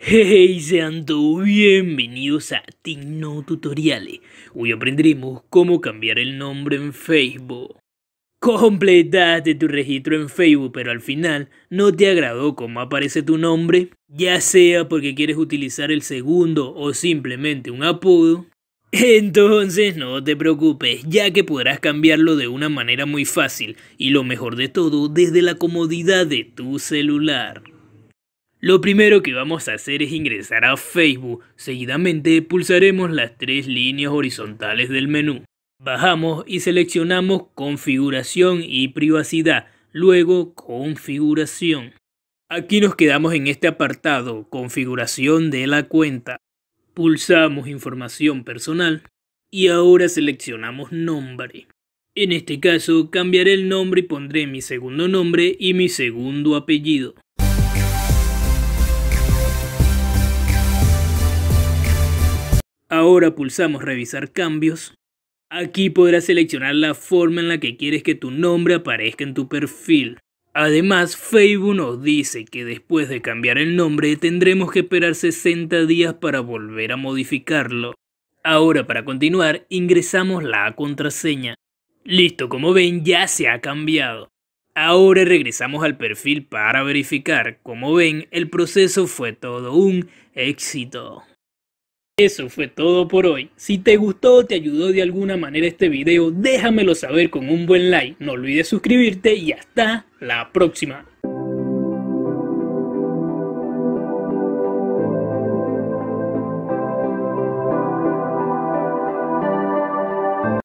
Hey, sean todos bienvenidos a Tecno Tutoriales. Hoy aprenderemos cómo cambiar el nombre en Facebook. Completaste tu registro en Facebook, pero al final no te agradó cómo aparece tu nombre, ya sea porque quieres utilizar el segundo o simplemente un apodo. Entonces no te preocupes, ya que podrás cambiarlo de una manera muy fácil y lo mejor de todo desde la comodidad de tu celular. Lo primero que vamos a hacer es ingresar a Facebook, seguidamente pulsaremos las tres líneas horizontales del menú. Bajamos y seleccionamos configuración y privacidad, luego configuración. Aquí nos quedamos en este apartado, configuración de la cuenta. Pulsamos información personal y ahora seleccionamos nombre. En este caso cambiaré el nombre y pondré mi segundo nombre y mi segundo apellido. Ahora pulsamos revisar cambios. Aquí podrás seleccionar la forma en la que quieres que tu nombre aparezca en tu perfil. Además, Facebook nos dice que después de cambiar el nombre tendremos que esperar 60 días para volver a modificarlo. Ahora para continuar ingresamos la contraseña. Listo, como ven ya se ha cambiado. Ahora regresamos al perfil para verificar. Como ven, el proceso fue todo un éxito. Eso fue todo por hoy. Si te gustó o te ayudó de alguna manera este video, déjamelo saber con un buen like. No olvides suscribirte y hasta la próxima.